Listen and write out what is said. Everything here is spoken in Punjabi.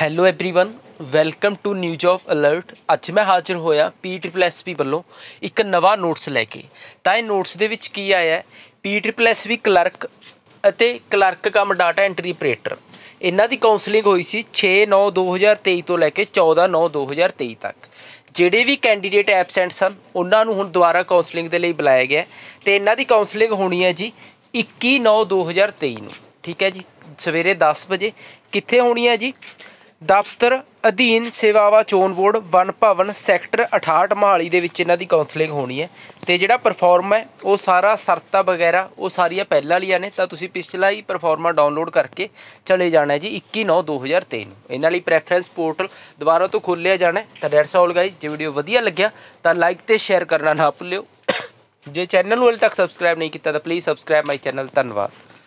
hello everyone welcome to news of alert ਅੱਜ ਮੈਂ ਹਾਜ਼ਰ ਹੋਇਆ ਪੀ ਟ੍ਰਿਪਲ ਐਸ ਪੀ ਵੱਲੋਂ ਇੱਕ ਨਵਾਂ ਨੋਟਸ ਲੈ ਕੇ ਤਾਂ ਇਹ ਨੋਟਸ ਦੇ ਵਿੱਚ ਕੀ ਆਇਆ ਪੀ ਟ੍ਰਿਪਲ ਐਸ ਵੀ ਕਲਰਕ ਅਤੇ clerk cum data entry operator ਇਹਨਾਂ ਦੀ ਕਾਉਂਸਲਿੰਗ ਹੋਈ ਸੀ 6/9/2023 ਤੋਂ ਲੈ ਕੇ 14/9/2023 ਤੱਕ ਜਿਹੜੇ ਵੀ ਕੈਂਡੀਡੇਟ ਐਬਸੈਂਟ ਸਨ ਉਹਨਾਂ ਨੂੰ ਹੁਣ ਦੁਬਾਰਾ ਕਾਉਂਸਲਿੰਗ ਦੇ ਲਈ ਬੁਲਾਇਆ ਗਿਆ ਤੇ ਇਹਨਾਂ ਦੀ ਕਾਉਂਸਲਿੰਗ ਹੋਣੀ ਹੈ ਜੀ 21/9/2023 ਨੂੰ ਠੀਕ ਹੈ ਜੀ ਸਵੇਰੇ 10 ਵਜੇ ਕਿੱਥੇ ਹੋਣੀ ਹੈ ਜੀ ਦਫ਼ਤਰ ਅਧੀਨ ਸੇਵਾਵਾ ਚੋਣ ਬੋਰਡ ਵਨ ਭਵਨ ਸੈਕਟਰ 68 ਮਹਾਲੀ ਦੇ ਵਿੱਚ ਇਹਨਾਂ ਦੀ ਕਾਉਂਸਲਿੰਗ ਹੋਣੀ ਹੈ ਤੇ ਜਿਹੜਾ ਪਰਫਾਰਮ ਹੈ ਉਹ ਸਾਰਾ ਸਰਤਾ ਵਗੈਰਾ ਉਹ ਸਾਰੀਆਂ ਪਹਿਲਾਂ ਵਾਲੀਆਂ ਨੇ ਤਾਂ ਤੁਸੀਂ ਪਿਛਲਾ ਹੀ ਪਰਫਾਰਮਾ ਡਾਊਨਲੋਡ ਕਰਕੇ ਚਲੇ ਜਾਣਾ ਜੀ 21/9/2023 ਨੂੰ ਇਹਨਾਂ ਲਈ ਪ੍ਰੈਫਰੈਂਸ ਪੋਰਟਲ ਦੁਬਾਰਾ ਤੋਂ ਖੋਲ੍ਹਿਆ ਜਾਣਾ ਤਾਂ ਦੈਟਸ ਆਲ ਗਾਈਜ਼ ਜੇ ਵੀਡੀਓ ਵਧੀਆ ਲੱਗਿਆ ਤਾਂ ਲਾਈਕ ਤੇ ਸ਼ੇਅਰ ਕਰਨਾ ਨਾ ਭੁੱਲਿਓ ਜੇ ਚੈਨਲ ਨੂੰ ਹਲ ਤੱਕ ਸਬਸਕ੍ਰਾਈਬ ਨਹੀਂ ਕੀਤਾ ਤਾਂ ਪਲੀਜ਼ ਸਬਸਕ੍ਰਾਈਬ ਮਾਈ ਚੈਨਲ ਧੰਨਵਾਦ